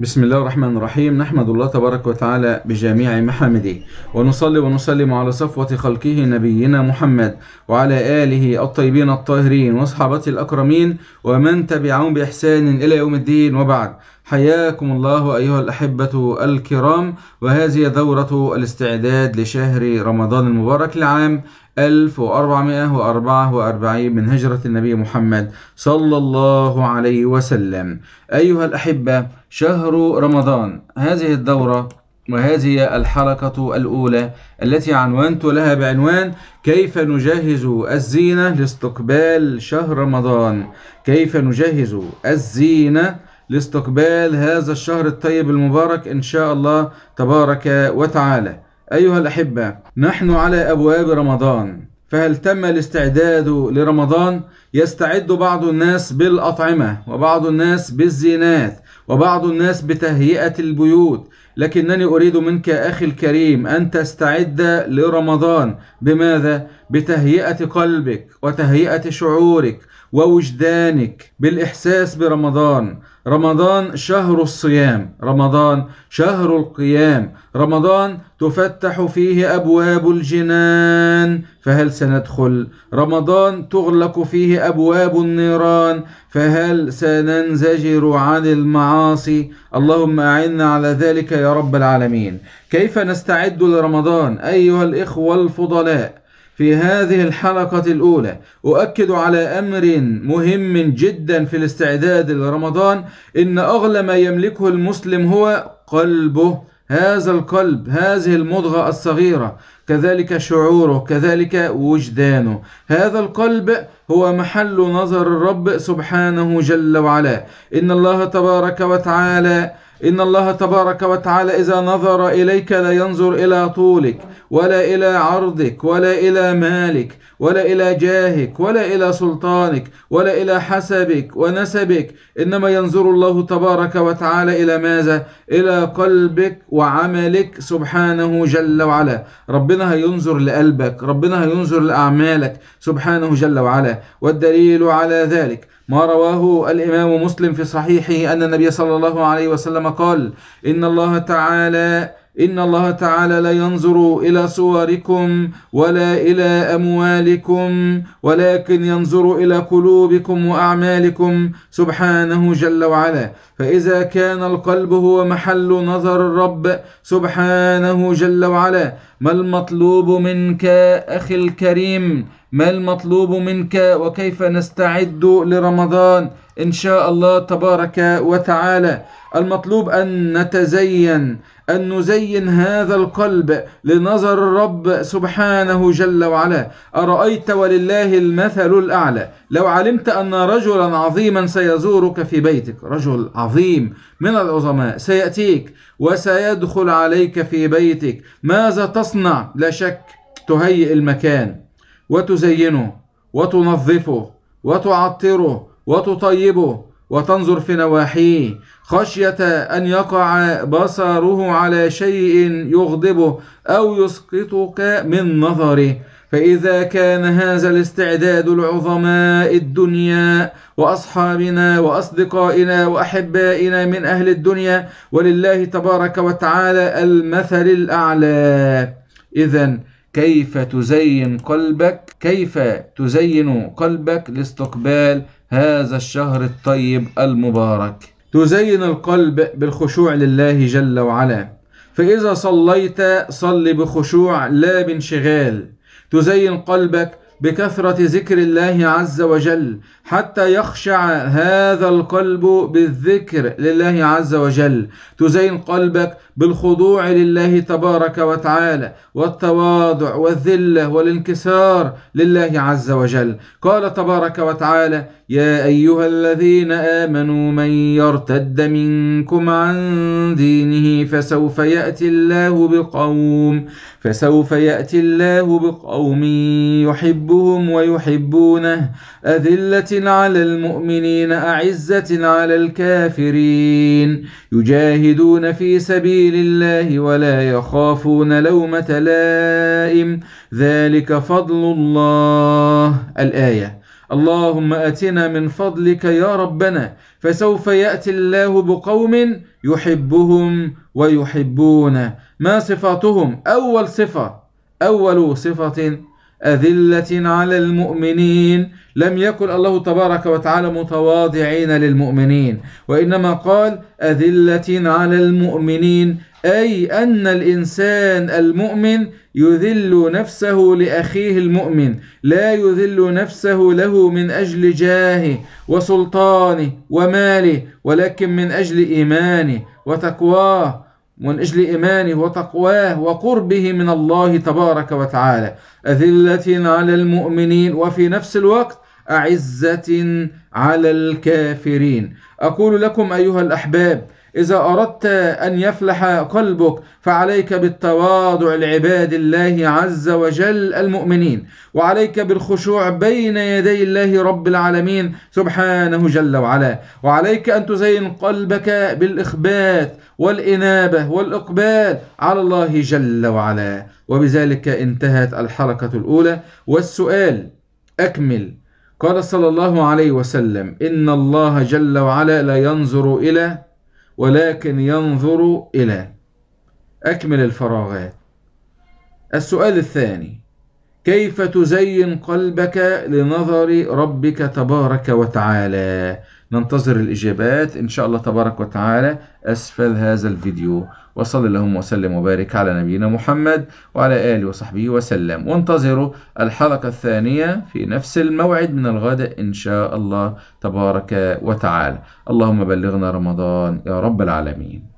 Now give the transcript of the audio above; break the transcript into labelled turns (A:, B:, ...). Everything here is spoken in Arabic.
A: بسم الله الرحمن الرحيم نحمد الله تبارك وتعالى بجميع محمده ونصلي ونسلم على صفوة خلقه نبينا محمد وعلى آله الطيبين الطاهرين وصحابته الأكرمين ومن تبعهم بإحسان إلى يوم الدين وبعد حياكم الله أيها الأحبة الكرام وهذه دورة الاستعداد لشهر رمضان المبارك لعام 1444 من هجرة النبي محمد صلى الله عليه وسلم أيها الأحبة شهر رمضان هذه الدورة وهذه الحلقة الأولى التي عنونت لها بعنوان كيف نجهز الزينة لاستقبال شهر رمضان كيف نجهز الزينة لاستقبال هذا الشهر الطيب المبارك إن شاء الله تبارك وتعالى أيها الأحبة نحن على أبواب رمضان فهل تم الاستعداد لرمضان؟ يستعد بعض الناس بالأطعمة وبعض الناس بالزينات وبعض الناس بتهيئة البيوت لكنني أريد منك أخي الكريم أن تستعد لرمضان بماذا؟ بتهيئة قلبك وتهيئة شعورك ووجدانك بالإحساس برمضان رمضان شهر الصيام رمضان شهر القيام رمضان تفتح فيه ابواب الجنان فهل سندخل رمضان تغلق فيه ابواب النيران فهل سننزجر عن المعاصي اللهم اعنا على ذلك يا رب العالمين كيف نستعد لرمضان ايها الاخوه الفضلاء في هذه الحلقة الأولى أؤكد على أمر مهم جدا في الاستعداد لرمضان إن أغلى ما يملكه المسلم هو قلبه هذا القلب هذه المضغة الصغيرة كذلك شعوره كذلك وجدانه هذا القلب هو محل نظر الرب سبحانه جل وعلا إن الله تبارك وتعالى إن الله تبارك وتعالى إذا نظر إليك لا ينظر إلى طولك ولا إلى عرضك ولا إلى مالك ولا إلى جاهك ولا إلى سلطانك ولا إلى حسبك ونسبك إنما ينظر الله تبارك وتعالى إلى ماذا؟ إلى قلبك وعملك سبحانه جل وعلا ربنا هينظر لقلبك ربنا هينظر لأعمالك سبحانه جل وعلا والدليل على ذلك ما رواه الإمام مسلم في صحيحه أن النبي صلى الله عليه وسلم قال إن الله تعالى إن الله تعالى لا ينظر إلى صوركم ولا إلى أموالكم ولكن ينظر إلى قلوبكم وأعمالكم سبحانه جل وعلا فإذا كان القلب هو محل نظر الرب سبحانه جل وعلا ما المطلوب منك أخي الكريم ما المطلوب منك وكيف نستعد لرمضان إن شاء الله تبارك وتعالى المطلوب أن نتزين أن نزين هذا القلب لنظر الرب سبحانه جل وعلا أرأيت ولله المثل الأعلى لو علمت أن رجلا عظيما سيزورك في بيتك رجل عظيم من العظماء سيأتيك وسيدخل عليك في بيتك ماذا تصنع لا شك تهيئ المكان وتزينه وتنظفه وتعطره وتطيبه وتنظر في نواحيه خشية أن يقع بصره على شيء يغضبه أو يسقطك من نظره فإذا كان هذا الاستعداد لعظماء الدنيا وأصحابنا وأصدقائنا وأحبائنا من أهل الدنيا ولله تبارك وتعالى المثل الأعلى إذا كيف تزين قلبك كيف تزين قلبك لاستقبال هذا الشهر الطيب المبارك تزين القلب بالخشوع لله جل وعلا فإذا صليت صل بخشوع لا بانشغال تزين قلبك بكثرة ذكر الله عز وجل حتى يخشع هذا القلب بالذكر لله عز وجل تزين قلبك بالخضوع لله تبارك وتعالى والتواضع والذلة والانكسار لله عز وجل قال تبارك وتعالى يا أيها الذين آمنوا من يرتد منكم عن دينه فسوف يأتي الله بقوم فسوف يأتي الله بقوم يحبهم ويحبونه أذلة على المؤمنين أعزة على الكافرين يجاهدون في سبيل سبيل الله ولا يخافون لومة لائم ذلك فضل الله الآية اللهم اتنا من فضلك يا ربنا فسوف ياتي الله بقوم يحبهم ويحبون ما صفاتهم اول صفه اول صفه أذلة على المؤمنين لم يقل الله تبارك وتعالى متواضعين للمؤمنين وإنما قال أذلة على المؤمنين أي أن الإنسان المؤمن يذل نفسه لأخيه المؤمن لا يذل نفسه له من أجل جاهه وسلطانه وماله ولكن من أجل إيمانه وتقواه من أجل إيمانه وتقواه وقربه من الله تبارك وتعالى أذلة على المؤمنين وفي نفس الوقت أعزة على الكافرين أقول لكم أيها الأحباب إذا أردت أن يفلح قلبك فعليك بالتواضع لعباد الله عز وجل المؤمنين وعليك بالخشوع بين يدي الله رب العالمين سبحانه جل وعلا وعليك أن تزين قلبك بالإخبات والإنابة والإقبال على الله جل وعلا وبذلك انتهت الحركة الأولى والسؤال أكمل قال صلى الله عليه وسلم إن الله جل وعلا لا ينظر إلى ولكن ينظر إلى أكمل الفراغات السؤال الثاني كيف تزين قلبك لنظر ربك تبارك وتعالى ننتظر الإجابات إن شاء الله تبارك وتعالى أسفل هذا الفيديو وصل اللهم وسلم وبارك على نبينا محمد وعلى آله وصحبه وسلم وانتظروا الحلقة الثانية في نفس الموعد من الغد إن شاء الله تبارك وتعالى اللهم بلغنا رمضان يا رب العالمين